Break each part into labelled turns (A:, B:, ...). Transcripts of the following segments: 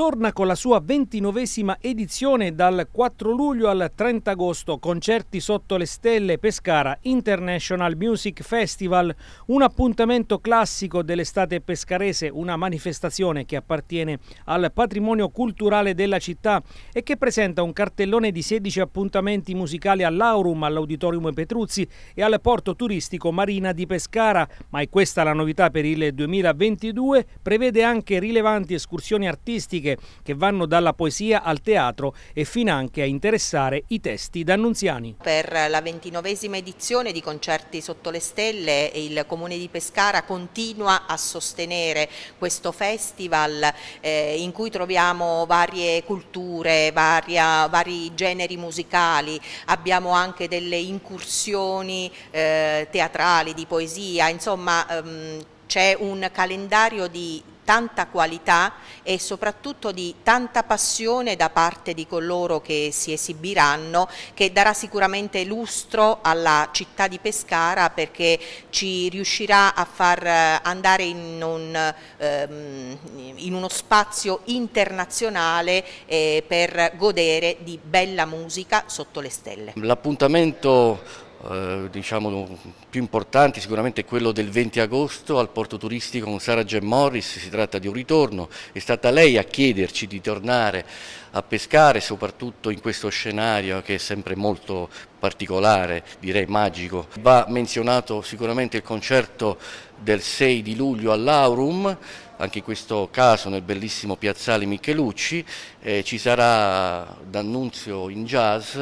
A: torna con la sua ventinovesima edizione dal 4 luglio al 30 agosto, concerti sotto le stelle Pescara International Music Festival, un appuntamento classico dell'estate pescarese, una manifestazione che appartiene al patrimonio culturale della città e che presenta un cartellone di 16 appuntamenti musicali all'Aurum, all'Auditorium Petruzzi e al porto turistico Marina di Pescara, ma è questa la novità per il 2022, prevede anche rilevanti escursioni artistiche tematiche che vanno dalla poesia al teatro e fin anche a interessare i testi d'Annunziani.
B: Per la ventinovesima edizione di Concerti sotto le stelle il Comune di Pescara continua a sostenere questo festival eh, in cui troviamo varie culture, varia, vari generi musicali, abbiamo anche delle incursioni eh, teatrali, di poesia, insomma ehm, c'è un calendario di tanta qualità e soprattutto di tanta passione da parte di coloro che si esibiranno che darà sicuramente lustro alla città di Pescara perché ci riuscirà a far eh, andare in, un, ehm, in uno spazio internazionale eh, per godere di bella musica sotto le stelle.
C: L'appuntamento eh, diciamo, più importanti sicuramente quello del 20 agosto al porto turistico con Sara Gem Morris, si tratta di un ritorno, è stata lei a chiederci di tornare a pescare soprattutto in questo scenario che è sempre molto particolare, direi magico. Va menzionato sicuramente il concerto del 6 di luglio all'Aurum, anche in questo caso nel bellissimo piazzale Michelucci, eh, ci sarà D'Annunzio in jazz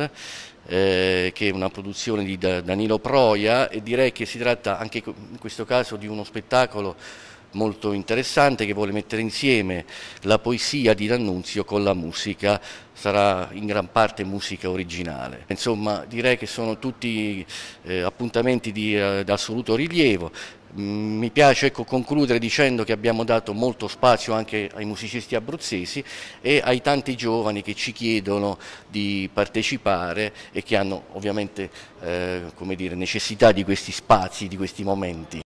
C: eh, che è una produzione di Danilo Proia e direi che si tratta anche in questo caso di uno spettacolo molto interessante che vuole mettere insieme la poesia di D'Annunzio con la musica, sarà in gran parte musica originale. Insomma direi che sono tutti eh, appuntamenti di eh, assoluto rilievo, mm, mi piace ecco, concludere dicendo che abbiamo dato molto spazio anche ai musicisti abruzzesi e ai tanti giovani che ci chiedono di partecipare e che hanno ovviamente eh, dire, necessità di questi spazi, di questi momenti.